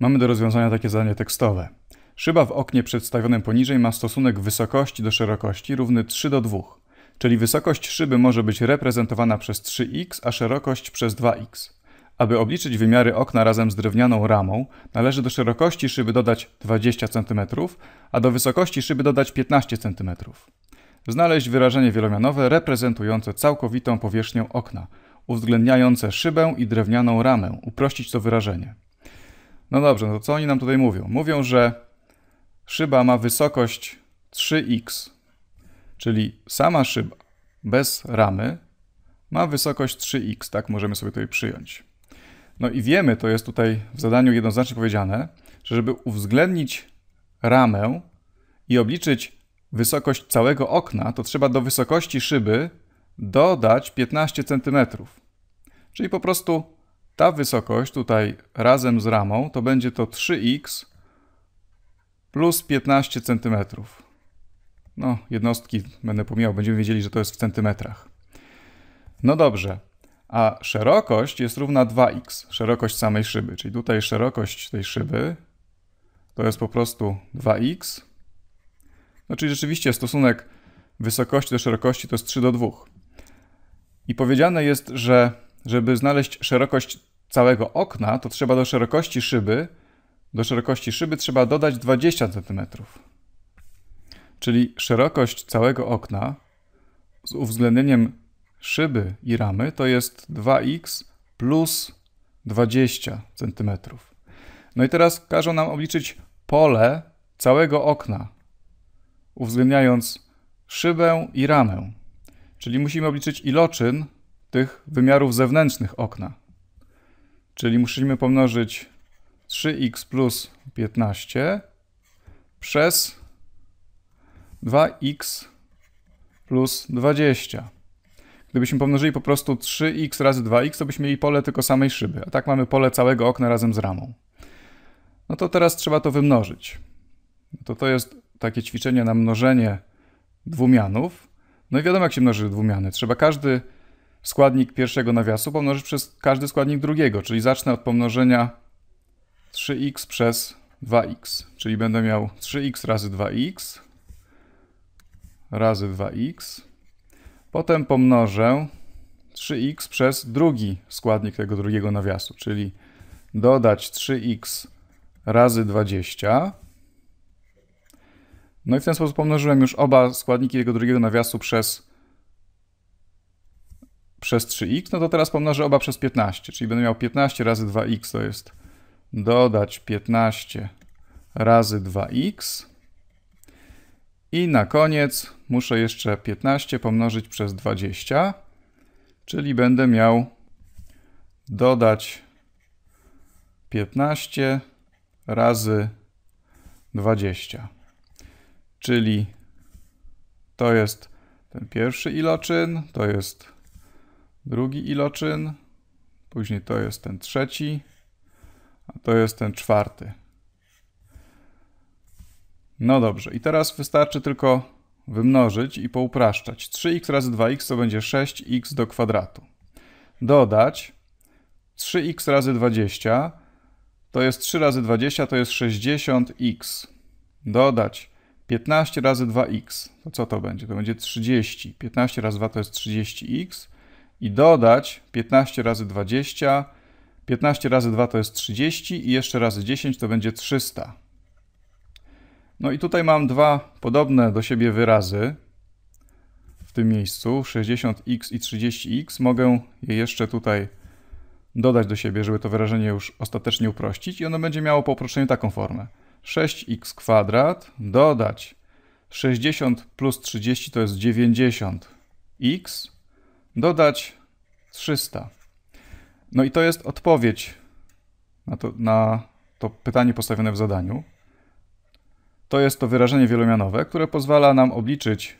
Mamy do rozwiązania takie zadanie tekstowe. Szyba w oknie przedstawionym poniżej ma stosunek wysokości do szerokości równy 3 do 2, czyli wysokość szyby może być reprezentowana przez 3x, a szerokość przez 2x. Aby obliczyć wymiary okna razem z drewnianą ramą, należy do szerokości szyby dodać 20 cm, a do wysokości szyby dodać 15 cm. Znaleźć wyrażenie wielomianowe reprezentujące całkowitą powierzchnię okna, uwzględniające szybę i drewnianą ramę, uprościć to wyrażenie. No dobrze, no to co oni nam tutaj mówią? Mówią, że szyba ma wysokość 3x, czyli sama szyba bez ramy ma wysokość 3x, tak możemy sobie tutaj przyjąć. No i wiemy, to jest tutaj w zadaniu jednoznacznie powiedziane, że żeby uwzględnić ramę i obliczyć wysokość całego okna, to trzeba do wysokości szyby dodać 15 cm. Czyli po prostu ta wysokość tutaj razem z ramą to będzie to 3x plus 15 cm. No, jednostki będę pomijał, będziemy wiedzieli, że to jest w centymetrach. No dobrze, a szerokość jest równa 2x, szerokość samej szyby, czyli tutaj szerokość tej szyby to jest po prostu 2x. No czyli rzeczywiście stosunek wysokości do szerokości to jest 3 do 2. I powiedziane jest, że żeby znaleźć szerokość całego okna, to trzeba do szerokości szyby, do szerokości szyby trzeba dodać 20 cm. Czyli szerokość całego okna z uwzględnieniem szyby i ramy to jest 2x plus 20 cm. No i teraz każą nam obliczyć pole całego okna, uwzględniając szybę i ramę. Czyli musimy obliczyć iloczyn tych wymiarów zewnętrznych okna. Czyli musimy pomnożyć 3x plus 15 przez 2x plus 20. Gdybyśmy pomnożyli po prostu 3x razy 2x, to byśmy mieli pole tylko samej szyby, a tak mamy pole całego okna razem z ramą. No to teraz trzeba to wymnożyć. No to to jest takie ćwiczenie na mnożenie dwumianów. No i wiadomo, jak się mnoży dwumiany. Trzeba każdy składnik pierwszego nawiasu pomnożyć przez każdy składnik drugiego, czyli zacznę od pomnożenia 3x przez 2x, czyli będę miał 3x razy 2x razy 2x. Potem pomnożę 3x przez drugi składnik tego drugiego nawiasu, czyli dodać 3x razy 20. No i w ten sposób pomnożyłem już oba składniki tego drugiego nawiasu przez przez 3x, no to teraz pomnożę oba przez 15, czyli będę miał 15 razy 2x to jest dodać 15 razy 2x. I na koniec muszę jeszcze 15 pomnożyć przez 20, czyli będę miał dodać 15 razy 20. Czyli to jest ten pierwszy iloczyn, to jest drugi iloczyn, później to jest ten trzeci, a to jest ten czwarty. No dobrze, i teraz wystarczy tylko wymnożyć i poupraszczać. 3x razy 2x to będzie 6x do kwadratu. Dodać 3x razy 20 to jest 3 razy 20 to jest 60x. Dodać 15 razy 2x to co to będzie? To będzie 30. 15 razy 2 to jest 30x i dodać 15 razy 20. 15 razy 2 to jest 30 i jeszcze razy 10 to będzie 300. No i tutaj mam dwa podobne do siebie wyrazy w tym miejscu, 60x i 30x. Mogę je jeszcze tutaj dodać do siebie, żeby to wyrażenie już ostatecznie uprościć i ono będzie miało po uproszczeniu taką formę. 6x kwadrat dodać 60 plus 30 to jest 90x dodać 300. No i to jest odpowiedź na to, na to pytanie postawione w zadaniu. To jest to wyrażenie wielomianowe, które pozwala nam obliczyć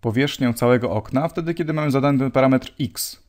powierzchnię całego okna wtedy, kiedy mamy zadany ten parametr x.